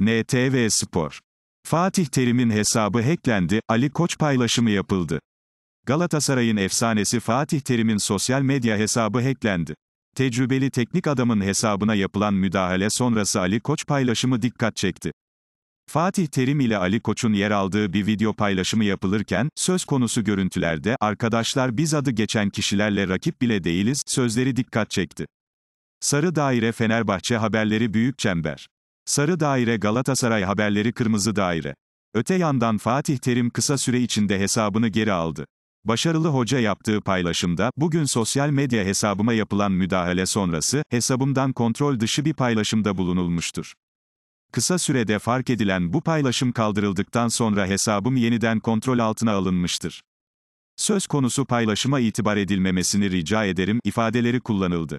NTV Spor. Fatih Terim'in hesabı hacklendi, Ali Koç paylaşımı yapıldı. Galatasaray'ın efsanesi Fatih Terim'in sosyal medya hesabı hacklendi. Tecrübeli teknik adamın hesabına yapılan müdahale sonrası Ali Koç paylaşımı dikkat çekti. Fatih Terim ile Ali Koç'un yer aldığı bir video paylaşımı yapılırken, söz konusu görüntülerde, arkadaşlar biz adı geçen kişilerle rakip bile değiliz, sözleri dikkat çekti. Sarı Daire Fenerbahçe haberleri büyük çember. Sarı daire Galatasaray haberleri kırmızı daire. Öte yandan Fatih Terim kısa süre içinde hesabını geri aldı. Başarılı hoca yaptığı paylaşımda, bugün sosyal medya hesabıma yapılan müdahale sonrası, hesabımdan kontrol dışı bir paylaşımda bulunulmuştur. Kısa sürede fark edilen bu paylaşım kaldırıldıktan sonra hesabım yeniden kontrol altına alınmıştır. Söz konusu paylaşıma itibar edilmemesini rica ederim ifadeleri kullanıldı.